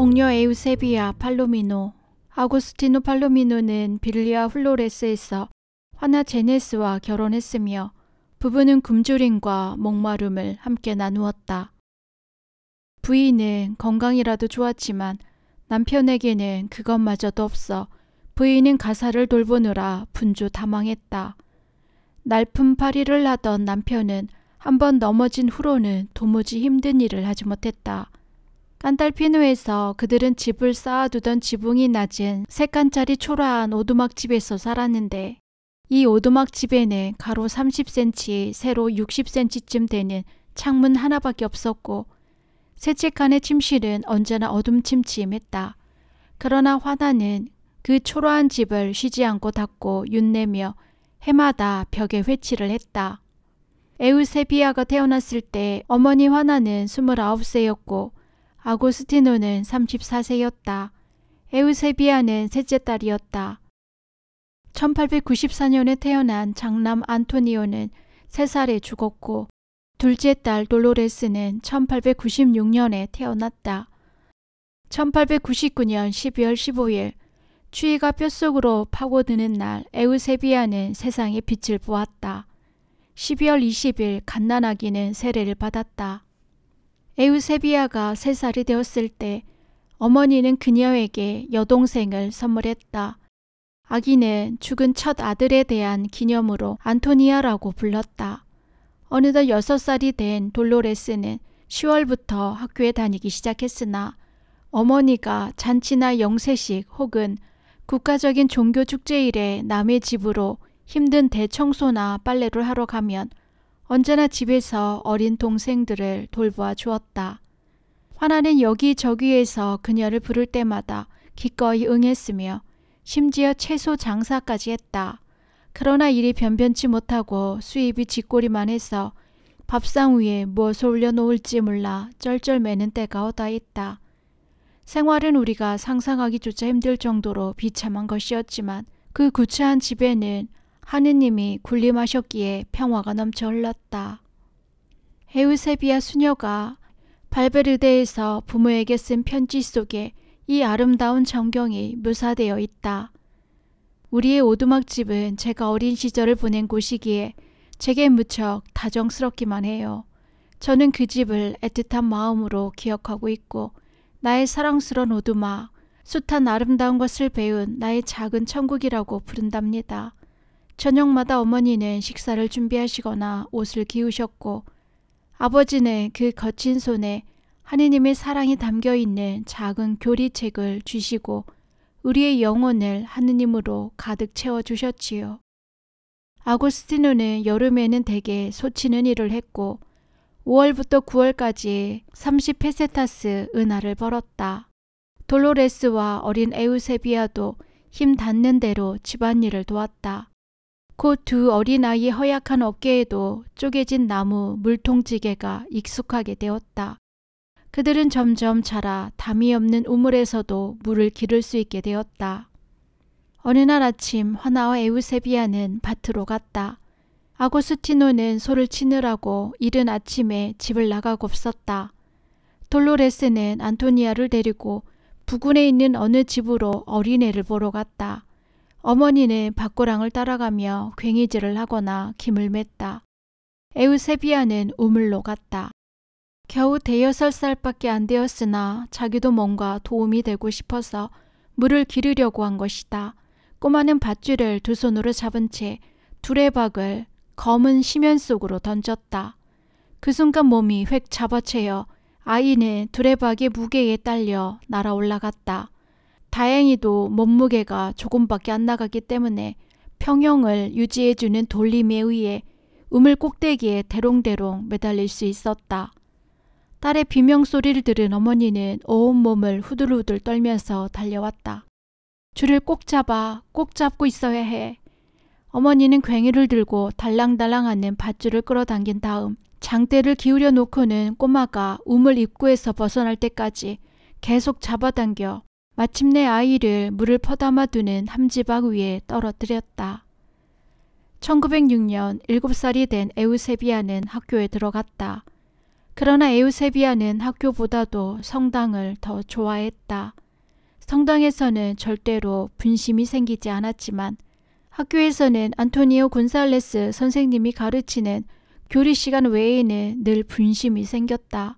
복녀 에우세비아 팔로미노 아고스티노 팔로미노는 빌리아 훌로레스에서 화나 제네스와 결혼했으며 부부는 굶주림과 목마름을 함께 나누었다. 부인은 건강이라도 좋았지만 남편에게는 그것마저도 없어 부인은 가사를 돌보느라 분주다망했다. 날품팔이를 하던 남편은 한번 넘어진 후로는 도무지 힘든 일을 하지 못했다. 깐달피누에서 그들은 집을 쌓아두던 지붕이 낮은 세 칸짜리 초라한 오두막 집에서 살았는데 이 오두막 집에는 가로 30cm, 세로 60cm쯤 되는 창문 하나밖에 없었고 새치칸의 침실은 언제나 어둠침침했다. 그러나 화나는 그 초라한 집을 쉬지 않고 닫고 윤내며 해마다 벽에 회치를 했다. 에우세비아가 태어났을 때 어머니 화나는 29세였고 아고스티노는 34세였다. 에우세비아는 셋째 딸이었다. 1894년에 태어난 장남 안토니오는 3살에 죽었고 둘째 딸 돌로레스는 1896년에 태어났다. 1899년 12월 15일 추위가 뼛속으로 파고드는 날 에우세비아는 세상의 빛을 보았다. 12월 20일 갓난아기는 세례를 받았다. 에우세비아가 세 살이 되었을 때 어머니는 그녀에게 여동생을 선물했다. 아기는 죽은 첫 아들에 대한 기념으로 안토니아라고 불렀다. 어느덧 여섯 살이 된 돌로레스는 10월부터 학교에 다니기 시작했으나 어머니가 잔치나 영세식 혹은 국가적인 종교 축제일에 남의 집으로 힘든 대청소나 빨래를 하러 가면 언제나 집에서 어린 동생들을 돌보아 주었다. 화나는 여기저기에서 그녀를 부를 때마다 기꺼이 응했으며 심지어 채소 장사까지 했다. 그러나 일이 변변치 못하고 수입이 짓꼬리만 해서 밥상 위에 무엇을 올려놓을지 몰라 쩔쩔매는 때가 오다 있다. 생활은 우리가 상상하기조차 힘들 정도로 비참한 것이었지만 그 구차한 집에는 하느님이 군림하셨기에 평화가 넘쳐 흘렀다. 에우세비아 수녀가 발베르데에서 부모에게 쓴 편지 속에 이 아름다운 전경이 묘사되어 있다. 우리의 오두막집은 제가 어린 시절을 보낸 곳이기에 제게 무척 다정스럽기만 해요. 저는 그 집을 애틋한 마음으로 기억하고 있고 나의 사랑스러운 오두막, 숱한 아름다운 것을 배운 나의 작은 천국이라고 부른답니다. 저녁마다 어머니는 식사를 준비하시거나 옷을 기우셨고 아버지는 그 거친 손에 하느님의 사랑이 담겨 있는 작은 교리책을 주시고 우리의 영혼을 하느님으로 가득 채워 주셨지요. 아고스티누는 여름에는 대개 소치는 일을 했고 5월부터 9월까지 30페세타스 은하를 벌었다. 돌로레스와 어린 에우세비아도 힘 닿는 대로 집안일을 도왔다. 곧두 어린아이의 허약한 어깨에도 쪼개진 나무 물통지게가 익숙하게 되었다. 그들은 점점 자라 담이 없는 우물에서도 물을 기를 수 있게 되었다. 어느 날 아침 화나와 에우세비아는 밭으로 갔다. 아고스티노는 소를 치느라고 이른 아침에 집을 나가고 없었다. 돌로레스는 안토니아를 데리고 부근에 있는 어느 집으로 어린애를 보러 갔다. 어머니는 박고랑을 따라가며 괭이질을 하거나 김을 맸다. 에우세비아는 우물로 갔다. 겨우 대여섯 살밖에 안 되었으나 자기도 뭔가 도움이 되고 싶어서 물을 기르려고 한 것이다. 꼬마는 밧줄을 두 손으로 잡은 채 두레박을 검은 심연 속으로 던졌다. 그 순간 몸이 획잡아채어 아이는 두레박의 무게에 딸려 날아 올라갔다. 다행히도 몸무게가 조금밖에 안 나가기 때문에 평형을 유지해주는 돌림에 의해 우물 꼭대기에 대롱대롱 매달릴 수 있었다. 딸의 비명 소리를 들은 어머니는 온몸을 후들후들 떨면서 달려왔다. 줄을 꼭 잡아, 꼭 잡고 있어야 해. 어머니는 괭이를 들고 달랑달랑하는 밧줄을 끌어당긴 다음 장대를 기울여 놓고는 꼬마가 우물 입구에서 벗어날 때까지 계속 잡아당겨 마침내 아이를 물을 퍼담아 두는 함지박 위에 떨어뜨렸다. 1906년 7살이 된 에우세비아는 학교에 들어갔다. 그러나 에우세비아는 학교보다도 성당을 더 좋아했다. 성당에서는 절대로 분심이 생기지 않았지만 학교에서는 안토니오 곤살레스 선생님이 가르치는 교리 시간 외에는 늘 분심이 생겼다.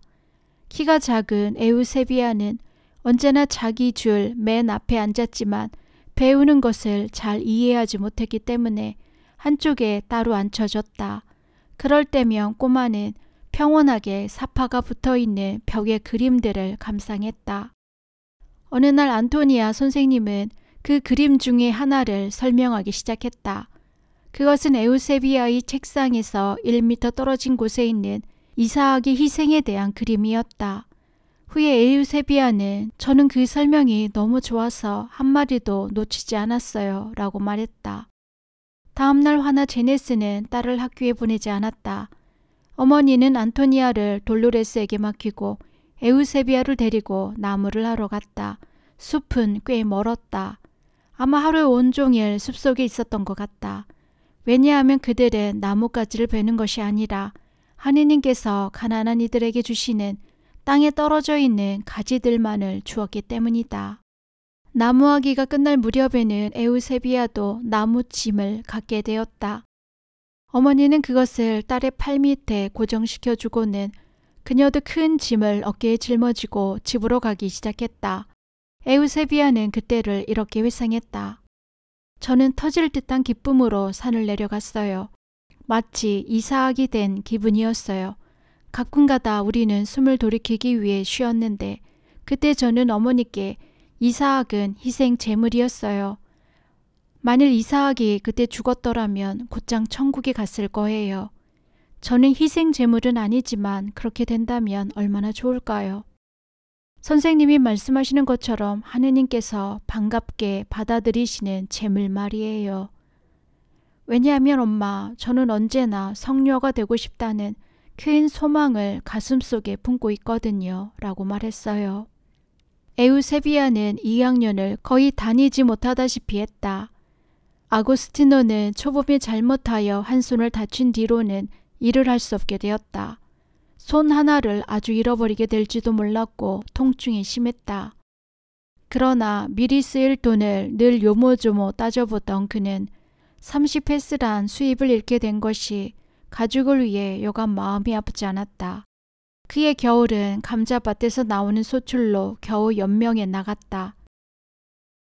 키가 작은 에우세비아는 언제나 자기 줄 맨 앞에 앉았지만 배우는 것을 잘 이해하지 못했기 때문에 한쪽에 따로 앉혀졌다. 그럴 때면 꼬마는 평온하게 사파가 붙어 있는 벽의 그림들을 감상했다. 어느 날 안토니아 선생님은 그 그림 중에 하나를 설명하기 시작했다. 그것은 에우세비아의 책상에서 1미터 떨어진 곳에 있는 이사학의 희생에 대한 그림이었다. 후에 에유세비아는 저는 그 설명이 너무 좋아서 한 마리도 놓치지 않았어요. 라고 말했다. 다음날 화나 제네스는 딸을 학교에 보내지 않았다. 어머니는 안토니아를 돌로레스에게 맡기고 에우세비아를 데리고 나무를 하러 갔다. 숲은 꽤 멀었다. 아마 하루 온종일 숲속에 있었던 것 같다. 왜냐하면 그들은 나뭇가지를 베는 것이 아니라 하느님께서 가난한 이들에게 주시는 땅에 떨어져 있는 가지들만을 주었기 때문이다. 나무하기가 끝날 무렵에는 에우세비아도 나무짐을 갖게 되었다. 어머니는 그것을 딸의 팔 밑에 고정시켜 주고는 그녀도 큰 짐을 어깨에 짊어지고 집으로 가기 시작했다. 에우세비아는 그때를 이렇게 회상했다. 저는 터질 듯한 기쁨으로 산을 내려갔어요. 마치 이사하게 된 기분이었어요. 가끔가다 우리는 숨을 돌이키기 위해 쉬었는데 그때 저는 어머니께 이사학은 희생 제물이었어요. 만일 이사학이 그때 죽었더라면 곧장 천국에 갔을 거예요. 저는 희생 제물은 아니지만 그렇게 된다면 얼마나 좋을까요? 선생님이 말씀하시는 것처럼 하느님께서 반갑게 받아들이시는 제물 말이에요. 왜냐하면 엄마, 저는 언제나 성녀가 되고 싶다는 큰 소망을 가슴속에 품고 있거든요. 라고 말했어요. 에우세비아는 2학년을 거의 다니지 못하다시피 했다. 아고스티노는 초범이 잘못하여 한 손을 다친 뒤로는 일을 할 수 없게 되었다. 손 하나를 아주 잃어버리게 될지도 몰랐고 통증이 심했다. 그러나 미리 쓰일 돈을 늘 요모조모 따져보던 그는 30페스란 수입을 잃게 된 것이 가죽을 위해 여간 마음이 아프지 않았다. 그의 겨울은 감자밭에서 나오는 소출로 겨우 연명에 나갔다.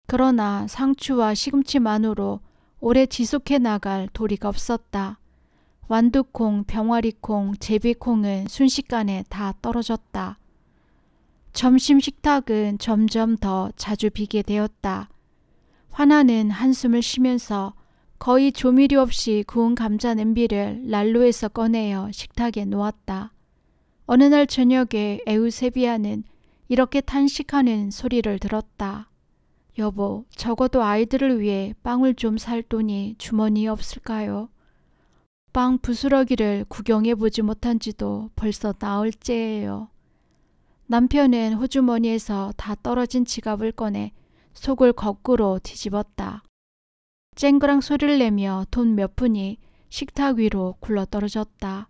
그러나 상추와 시금치만으로 오래 지속해 나갈 도리가 없었다. 완두콩, 병아리콩, 제비콩은 순식간에 다 떨어졌다. 점심 식탁은 점점 더 자주 비게 되었다. 화나는 한숨을 쉬면서 거의 조미료 없이 구운 감자 냄비를 난로에서 꺼내어 식탁에 놓았다. 어느 날 저녁에 에우세비아는 이렇게 탄식하는 소리를 들었다. 여보, 적어도 아이들을 위해 빵을 좀 살 돈이 주머니에 없을까요? 빵 부스러기를 구경해 보지 못한 지도 벌써 나흘째예요. 남편은 호주머니에서 다 떨어진 지갑을 꺼내 속을 거꾸로 뒤집었다. 쨍그랑 소리를 내며 돈 몇 푼이 식탁 위로 굴러 떨어졌다.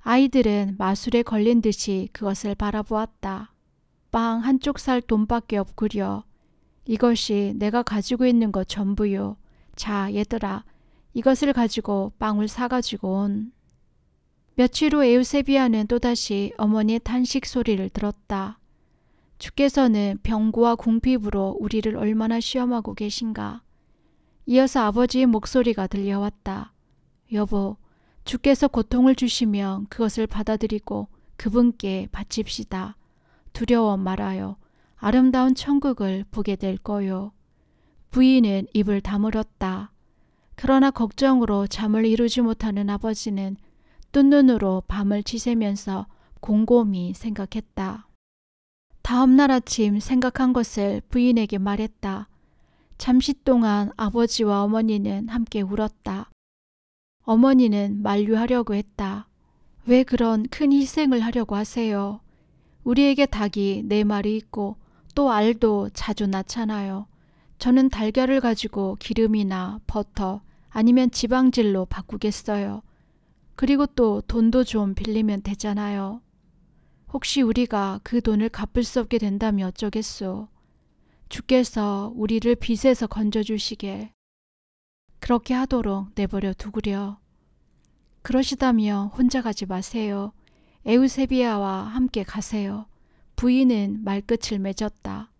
아이들은 마술에 걸린 듯이 그것을 바라보았다. 빵 한쪽 살 돈밖에 없구려. 이것이 내가 가지고 있는 것 전부요. 자, 얘들아. 이것을 가지고 빵을 사가지고 온. 며칠 후 에우세비아는 또다시 어머니의 탄식 소리를 들었다. 주께서는 병고와 궁핍으로 우리를 얼마나 시험하고 계신가. 이어서 아버지의 목소리가 들려왔다. 여보, 주께서 고통을 주시면 그것을 받아들이고 그분께 바칩시다. 두려워 말아요. 아름다운 천국을 보게 될 거요. 부인은 입을 다물었다. 그러나 걱정으로 잠을 이루지 못하는 아버지는 뜬 눈으로 밤을 지새면서 곰곰이 생각했다. 다음 날 아침 생각한 것을 부인에게 말했다. 잠시 동안 아버지와 어머니는 함께 울었다. 어머니는 만류하려고 했다. 왜 그런 큰 희생을 하려고 하세요? 우리에게 닭이 네 마리 있고 또 알도 자주 낳잖아요. 저는 달걀을 가지고 기름이나 버터 아니면 지방질로 바꾸겠어요. 그리고 또 돈도 좀 빌리면 되잖아요. 혹시 우리가 그 돈을 갚을 수 없게 된다면 어쩌겠소? 주께서 우리를 빛에서 건져주시길 그렇게 하도록 내버려 두구려. 그러시다며 혼자 가지 마세요. 에우세비아와 함께 가세요. 부인은 말끝을 맺었다.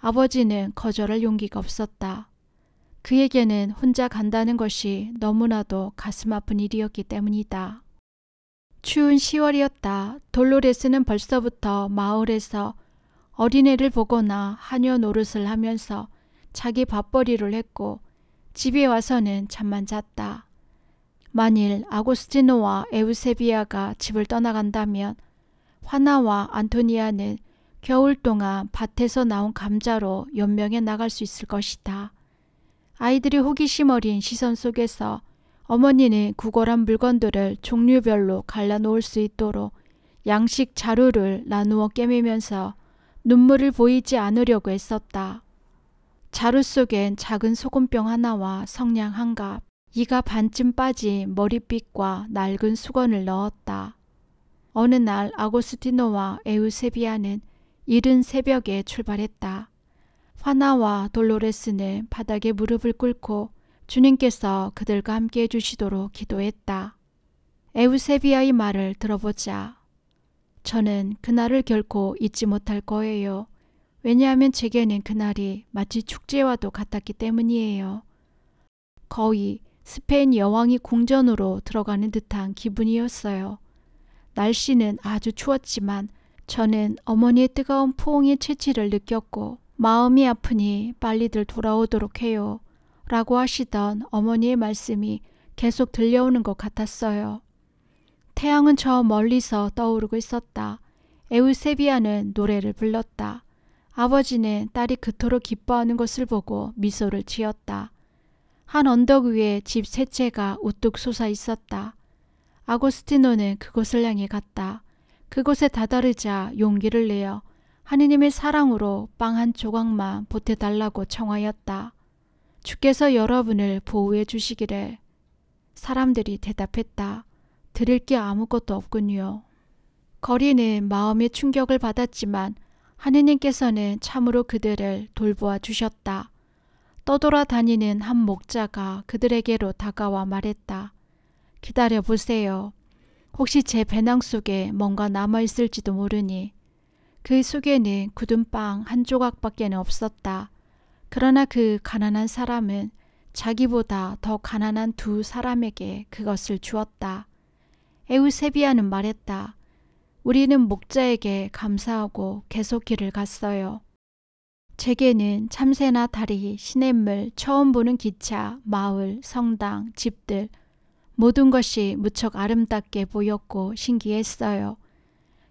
아버지는 거절할 용기가 없었다. 그에게는 혼자 간다는 것이 너무나도 가슴 아픈 일이었기 때문이다. 추운 10월이었다. 돌로레스는 벌써부터 마을에서 어린애를 보거나 하녀 노릇을 하면서 자기 밥벌이를 했고 집에 와서는 잠만 잤다. 만일 아고스티노와 에우세비아가 집을 떠나간다면 화나와 안토니아는 겨울 동안 밭에서 나온 감자로 연명해 나갈 수 있을 것이다. 아이들이 호기심 어린 시선 속에서 어머니는 구걸한 물건들을 종류별로 갈라놓을 수 있도록 양식 자루를 나누어 꿰매면서 눈물을 보이지 않으려고 애썼다. 자루 속엔 작은 소금병 하나와 성냥 한 갑, 이가 반쯤 빠진 머리빛과 낡은 수건을 넣었다. 어느 날 아고스티노와 에우세비아는 이른 새벽에 출발했다. 화나와 돌로레스는 바닥에 무릎을 꿇고 주님께서 그들과 함께 해주시도록 기도했다. 에우세비아의 말을 들어보자. 저는 그날을 결코 잊지 못할 거예요. 왜냐하면 제게는 그날이 마치 축제와도 같았기 때문이에요. 거의 스페인 여왕이 궁전으로 들어가는 듯한 기분이었어요. 날씨는 아주 추웠지만 저는 어머니의 뜨거운 포옹의 채취를 느꼈고 마음이 아프니 빨리들 돌아오도록 해요. 라고 하시던 어머니의 말씀이 계속 들려오는 것 같았어요. 태양은 저 멀리서 떠오르고 있었다. 에우세비아는 노래를 불렀다. 아버지는 딸이 그토록 기뻐하는 것을 보고 미소를 지었다. 한 언덕 위에 집 세 채가 우뚝 솟아 있었다. 아고스티노는 그곳을 향해 갔다. 그곳에 다다르자 용기를 내어 하느님의 사랑으로 빵 한 조각만 보태달라고 청하였다. 주께서 여러분을 보호해 주시기를. 사람들이 대답했다. 드릴 게 아무것도 없군요. 거리는 마음의 충격을 받았지만 하느님께서는 참으로 그들을 돌보아 주셨다. 떠돌아 다니는 한 목자가 그들에게로 다가와 말했다. 기다려 보세요. 혹시 제 배낭 속에 뭔가 남아 있을지도 모르니 그 속에는 굳은 빵 한 조각밖에 없었다. 그러나 그 가난한 사람은 자기보다 더 가난한 두 사람에게 그것을 주었다. 에우세비아는 말했다. 우리는 목자에게 감사하고 계속 길을 갔어요. 제게는 참새나 다리, 시냇물, 처음 보는 기차, 마을, 성당, 집들, 모든 것이 무척 아름답게 보였고 신기했어요.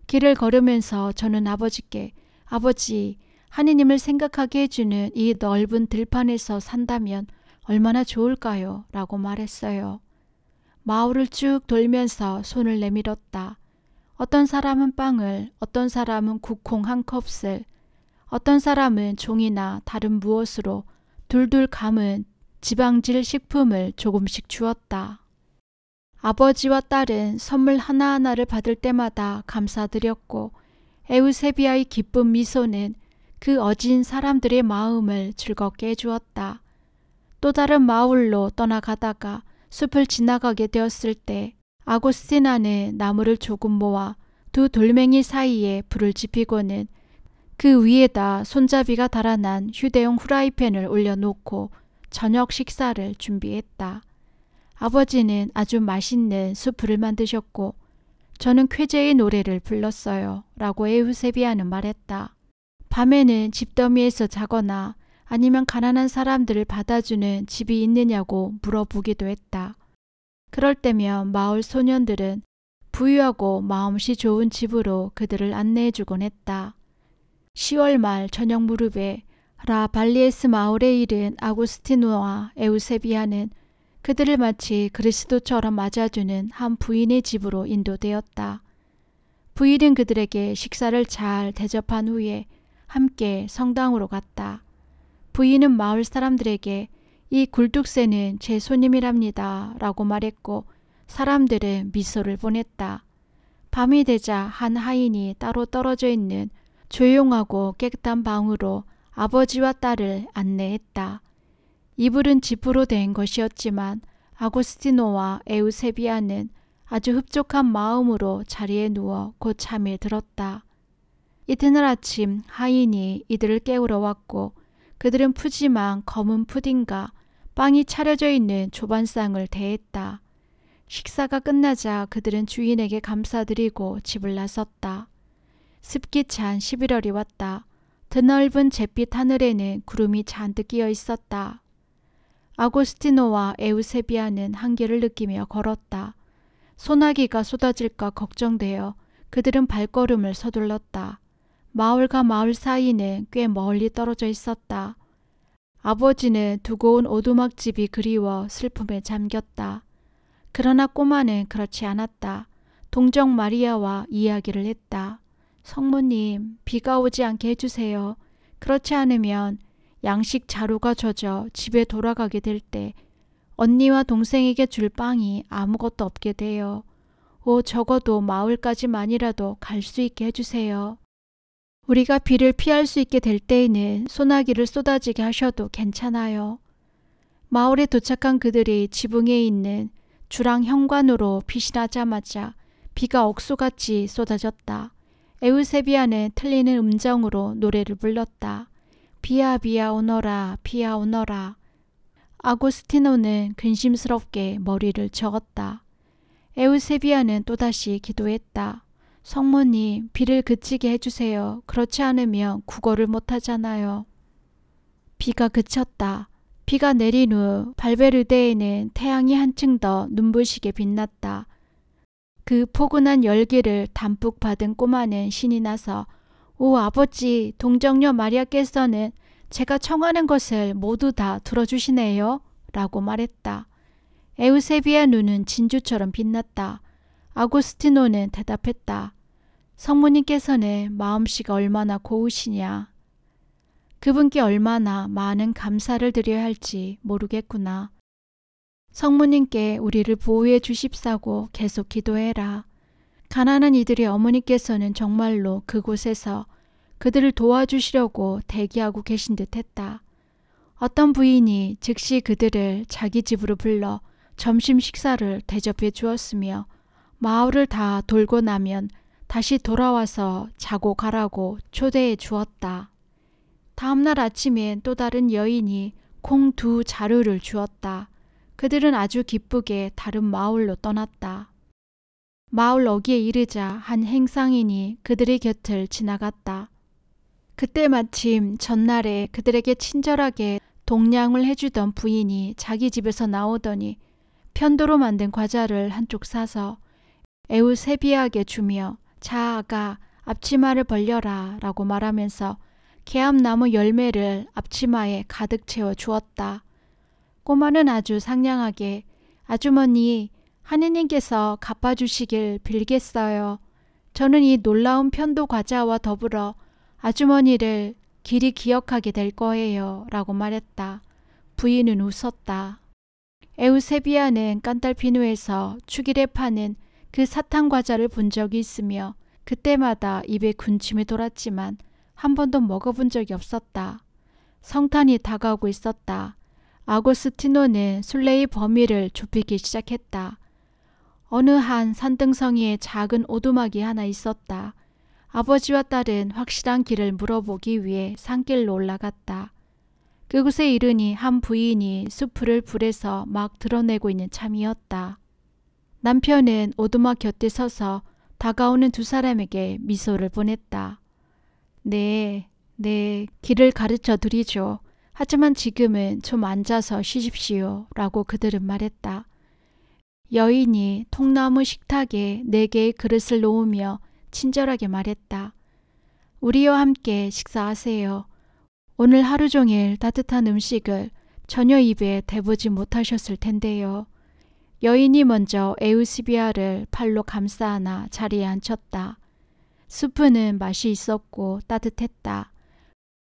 길을 걸으면서 저는 아버지께 아버지, 하느님을 생각하게 해주는 이 넓은 들판에서 산다면 얼마나 좋을까요? 라고 말했어요. 마을을 쭉 돌면서 손을 내밀었다. 어떤 사람은 빵을, 어떤 사람은 국콩 한 컵을, 어떤 사람은 종이나 다른 무엇으로 둘둘 감은 지방질 식품을 조금씩 주었다. 아버지와 딸은 선물 하나하나를 받을 때마다 감사드렸고 에우세비아의 기쁜 미소는 그 어진 사람들의 마음을 즐겁게 해주었다. 또 다른 마을로 떠나가다가 숲을 지나가게 되었을 때 아고스티나는 나무를 조금 모아 두 돌멩이 사이에 불을 지피고는 그 위에다 손잡이가 달아난 휴대용 후라이팬을 올려놓고 저녁 식사를 준비했다. 아버지는 아주 맛있는 수프를 만드셨고 저는 쾌재의 노래를 불렀어요. 라고 에우세비아는 말했다. 밤에는 집더미에서 자거나 아니면 가난한 사람들을 받아주는 집이 있느냐고 물어보기도 했다. 그럴 때면 마을 소년들은 부유하고 마음씨 좋은 집으로 그들을 안내해주곤 했다. 10월 말 저녁 무렵에 라 발리에스 마을에 이른 아구스티누와 에우세비아는 그들을 마치 그리스도처럼 맞아주는 한 부인의 집으로 인도되었다. 부인은 그들에게 식사를 잘 대접한 후에 함께 성당으로 갔다. 부인은 마을 사람들에게 이 굴뚝새는 제 손님이랍니다. 라고 말했고 사람들은 미소를 보냈다. 밤이 되자 한 하인이 따로 떨어져 있는 조용하고 깨끗한 방으로 아버지와 딸을 안내했다. 이불은 지으로된 것이었지만 아고스티노와 에우세비아는 아주 흡족한 마음으로 자리에 누워 곧 잠에 들었다. 이튿날 아침 하인이 이들을 깨우러 왔고 그들은 푸짐한 검은 푸딩과 빵이 차려져 있는 조반상을 대했다. 식사가 끝나자 그들은 주인에게 감사드리고 집을 나섰다. 습기 찬 11월이 왔다. 드넓은 잿빛 하늘에는 구름이 잔뜩 끼어 있었다. 아고스티노와 에우세비아는 한계를 느끼며 걸었다. 소나기가 쏟아질까 걱정되어 그들은 발걸음을 서둘렀다. 마을과 마을 사이는 꽤 멀리 떨어져 있었다. 아버지는 두고온 오두막집이 그리워 슬픔에 잠겼다. 그러나 꼬마는 그렇지 않았다. 동정 마리아와 이야기를 했다. 성모님, 비가 오지 않게 해주세요. 그렇지 않으면 양식 자루가 젖어 집에 돌아가게 될 때 언니와 동생에게 줄 빵이 아무것도 없게 돼요. 오, 적어도 마을까지만이라도 갈 수 있게 해주세요. 우리가 비를 피할 수 있게 될 때에는 소나기를 쏟아지게 하셔도 괜찮아요. 마을에 도착한 그들이 지붕에 있는 주랑 현관으로 피신하자마자 비가 억수같이 쏟아졌다. 에우세비아는 틀리는 음정으로 노래를 불렀다. 비야 비야 오너라 비야 오너라. 아고스티노는 근심스럽게 머리를 저었다. 에우세비아는 또다시 기도했다. 성모님, 비를 그치게 해주세요. 그렇지 않으면 국어를 못하잖아요. 비가 그쳤다. 비가 내린 후 발베르데에는 태양이 한층 더 눈부시게 빛났다. 그 포근한 열기를 담뿍 받은 꼬마는 신이 나서 오 아버지, 동정녀 마리아께서는 제가 청하는 것을 모두 다 들어주시네요. 라고 말했다. 에우세비아 눈은 진주처럼 빛났다. 아고스티노는 대답했다. 성모님께서는 마음씨가 얼마나 고우시냐. 그분께 얼마나 많은 감사를 드려야 할지 모르겠구나. 성모님께 우리를 보호해 주십사고 계속 기도해라. 가난한 이들의 어머니께서는 정말로 그곳에서 그들을 도와주시려고 대기하고 계신 듯 했다. 어떤 부인이 즉시 그들을 자기 집으로 불러 점심 식사를 대접해 주었으며 마을을 다 돌고 나면 다시 돌아와서 자고 가라고 초대해 주었다. 다음날 아침엔 또 다른 여인이 콩 두 자루를 주었다. 그들은 아주 기쁘게 다른 마을로 떠났다. 마을 어귀에 이르자 한 행상인이 그들의 곁을 지나갔다. 그때 마침 전날에 그들에게 친절하게 동냥을 해주던 부인이 자기 집에서 나오더니 편도로 만든 과자를 한쪽 사서 애우세비하게 주며 자아가 앞치마를 벌려라 라고 말하면서 개암나무 열매를 앞치마에 가득 채워 주었다. 꼬마는 아주 상냥하게 아주머니 하느님께서 갚아주시길 빌겠어요. 저는 이 놀라운 편도 과자와 더불어 아주머니를 길이 기억하게 될 거예요. 라고 말했다. 부인은 웃었다. 에우세비아는 깐달피누에서 축일에 파는 그 사탕 과자를 본 적이 있으며 그때마다 입에 군침이 돌았지만 한 번도 먹어본 적이 없었다. 성탄이 다가오고 있었다. 아고스티노는 술래의 범위를 좁히기 시작했다. 어느 한 산등성이에 작은 오두막이 하나 있었다. 아버지와 딸은 확실한 길을 물어보기 위해 산길로 올라갔다. 그곳에 이르니 한 부인이 수프를 불에서 막 드러내고 있는 참이었다. 남편은 오두막 곁에 서서 다가오는 두 사람에게 미소를 보냈다. 네, 네, 길을 가르쳐 드리죠. 하지만 지금은 좀 앉아서 쉬십시오. 라고 그들은 말했다. 여인이 통나무 식탁에 네 개의 그릇을 놓으며 친절하게 말했다. 우리와 함께 식사하세요. 오늘 하루 종일 따뜻한 음식을 전혀 입에 대보지 못하셨을 텐데요. 여인이 먼저 에우시비아를 팔로 감싸안아 자리에 앉혔다. 수프는 맛이 있었고 따뜻했다.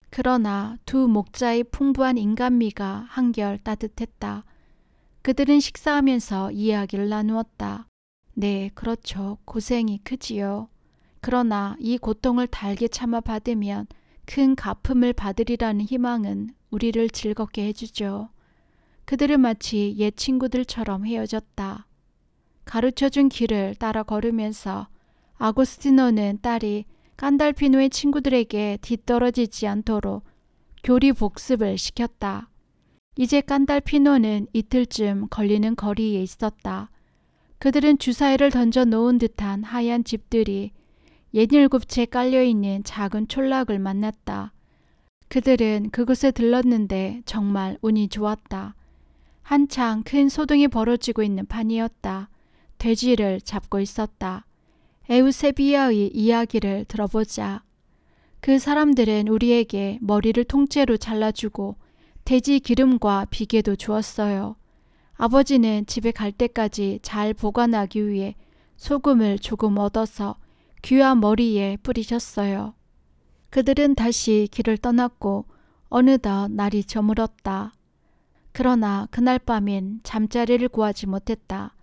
그러나 두 목자의 풍부한 인간미가 한결 따뜻했다. 그들은 식사하면서 이야기를 나누었다. 네, 그렇죠. 고생이 크지요. 그러나 이 고통을 달게 참아 받으면 큰 가품을 받으리라는 희망은 우리를 즐겁게 해주죠. 그들은 마치 옛 친구들처럼 헤어졌다. 가르쳐준 길을 따라 걸으면서 아고스티노는 딸이 깐달피노의 친구들에게 뒤떨어지지 않도록 교리 복습을 시켰다. 이제 깐달피노는 이틀쯤 걸리는 거리에 있었다. 그들은 주사위를 던져 놓은 듯한 하얀 집들이 옛닐곱채 깔려있는 작은 촌락을 만났다. 그들은 그곳에 들렀는데 정말 운이 좋았다. 한창 큰 소동이 벌어지고 있는 판이었다. 돼지를 잡고 있었다. 에우세비아의 이야기를 들어보자. 그 사람들은 우리에게 머리를 통째로 잘라주고 돼지 기름과 비계도 주었어요. 아버지는 집에 갈 때까지 잘 보관하기 위해 소금을 조금 얻어서 귀와 머리에 뿌리셨어요. 그들은 다시 길을 떠났고 어느덧 날이 저물었다. 그러나 그날 밤엔 잠자리를 구하지 못했다.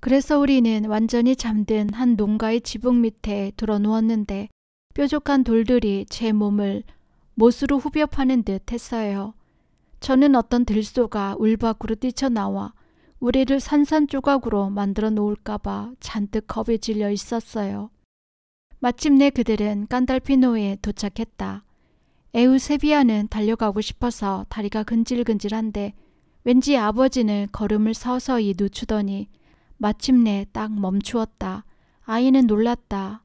그래서 우리는 완전히 잠든 한 농가의 지붕 밑에 들어 누웠는데 뾰족한 돌들이 제 몸을 못으로 후벼 파는 듯 했어요. 저는 어떤 들소가 울 밖으로 뛰쳐나와 우리를 산산조각으로 만들어 놓을까봐 잔뜩 겁에 질려 있었어요. 마침내 그들은 깐달피노에 도착했다. 에우세비아는 달려가고 싶어서 다리가 근질근질한데 왠지 아버지는 걸음을 서서히 늦추더니 마침내 딱 멈추었다. 아이는 놀랐다.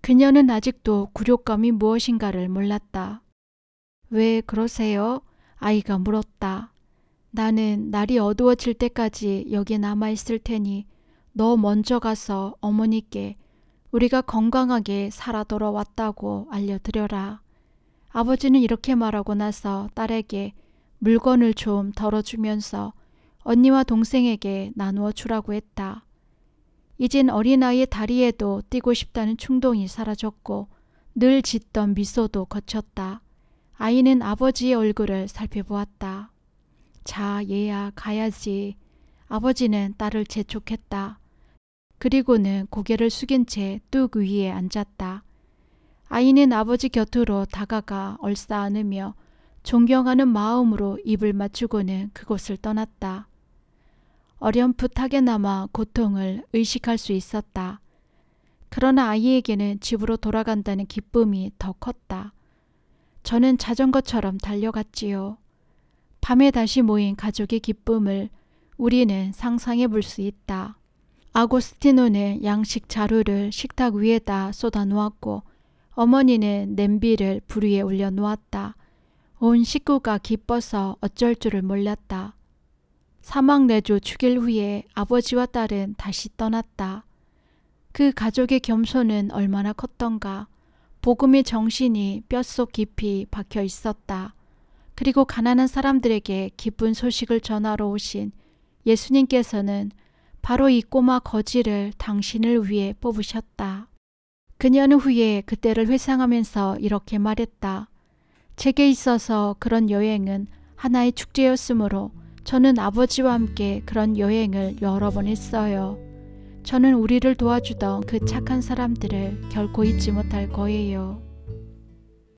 그녀는 아직도 굴욕감이 무엇인가를 몰랐다. 왜 그러세요? 아이가 물었다. 나는 날이 어두워질 때까지 여기 남아 있을 테니 너 먼저 가서 어머니께 우리가 건강하게 살아 돌아왔다고 알려드려라. 아버지는 이렇게 말하고 나서 딸에게 물건을 좀 덜어주면서 언니와 동생에게 나누어 주라고 했다. 이젠 어린아이의 다리에도 뛰고 싶다는 충동이 사라졌고 늘 짓던 미소도 거쳤다. 아이는 아버지의 얼굴을 살펴보았다. 자, 얘야, 가야지. 아버지는 딸을 재촉했다. 그리고는 고개를 숙인 채 뚝 위에 앉았다. 아이는 아버지 곁으로 다가가 얼싸 안으며 존경하는 마음으로 입을 맞추고는 그곳을 떠났다. 어렴풋하게 남아 고통을 의식할 수 있었다. 그러나 아이에게는 집으로 돌아간다는 기쁨이 더 컸다. 저는 자전거처럼 달려갔지요. 밤에 다시 모인 가족의 기쁨을 우리는 상상해 볼 수 있다. 아고스티노는 양식 자루를 식탁 위에다 쏟아 놓았고 어머니는 냄비를 불 위에 올려 놓았다. 온 식구가 기뻐서 어쩔 줄을 몰랐다. 사막 내주 죽일 후에 아버지와 딸은 다시 떠났다. 그 가족의 겸손은 얼마나 컸던가. 복음의 정신이 뼛속 깊이 박혀 있었다. 그리고 가난한 사람들에게 기쁜 소식을 전하러 오신 예수님께서는 바로 이 꼬마 거지를 당신을 위해 뽑으셨다. 그녀는 후에 그때를 회상하면서 이렇게 말했다. 제게 있어서 그런 여행은 하나의 축제였으므로 저는 아버지와 함께 그런 여행을 여러 번 했어요. 저는 우리를 도와주던 그 착한 사람들을 결코 잊지 못할 거예요.